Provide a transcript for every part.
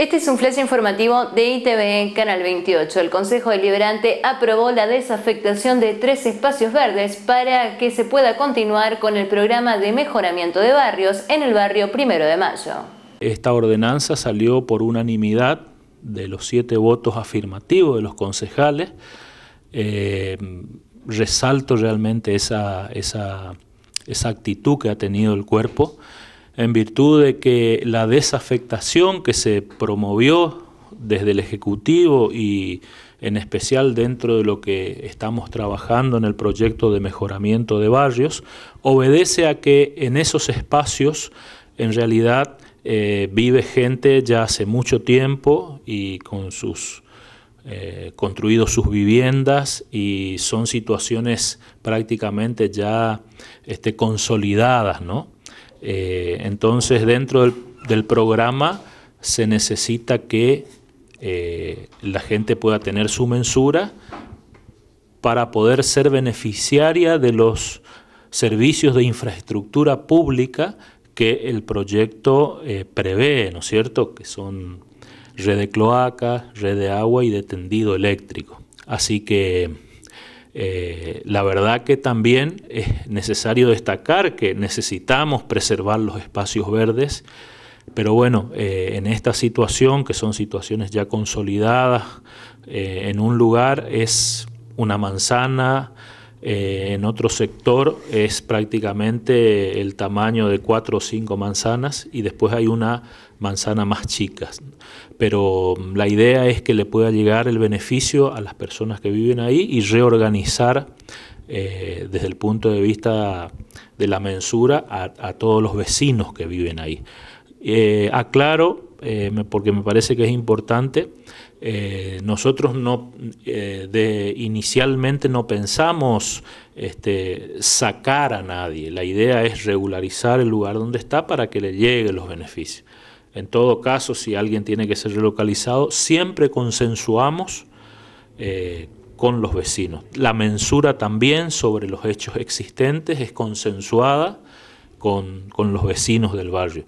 Este es un flash informativo de ITV Canal 28. El Consejo Deliberante aprobó la desafectación de tres espacios verdes para que se pueda continuar con el programa de mejoramiento de barrios en el barrio Primero de Mayo. Esta ordenanza salió por unanimidad de los siete votos afirmativos de los concejales. Eh, resalto realmente esa actitud que ha tenido el cuerpo en virtud de que la desafectación que se promovió desde el Ejecutivo y en especial dentro de lo que estamos trabajando en el proyecto de mejoramiento de barrios, obedece a que en esos espacios en realidad eh, vive gente ya hace mucho tiempo y con sus eh, construidos sus viviendas y son situaciones prácticamente ya este, consolidadas, ¿no? Eh, entonces, dentro del, programa se necesita que eh, la gente pueda tener su mensura para poder ser beneficiaria de los servicios de infraestructura pública que el proyecto eh, prevé, ¿no es cierto? Que son red de cloaca, red de agua y de tendido eléctrico. Así que eh, la verdad que también es necesario destacar que necesitamos preservar los espacios verdes, pero bueno, eh, en esta situación, que son situaciones ya consolidadas, eh, en un lugar es una manzana, eh, en otro sector es prácticamente el tamaño de cuatro o cinco manzanas y después hay una manzana más chica. Pero mm, la idea es que le pueda llegar el beneficio a las personas que viven ahí y reorganizar eh, desde el punto de vista de la mensura a, todos los vecinos que viven ahí. Eh, aclaro eh, porque me parece que es importante. Eh, nosotros no eh, inicialmente no pensamos este, sacar a nadie. La idea es regularizar el lugar donde está para que le lleguen los beneficios. En todo caso, si alguien tiene que ser relocalizado, siempre consensuamos con los vecinos. La mensura también sobre los hechos existentes es consensuada con, con los vecinos del barrio.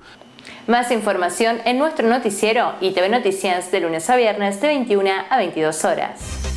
Más información en nuestro noticiero y TV Noticias de lunes a viernes de 21 a 22 horas.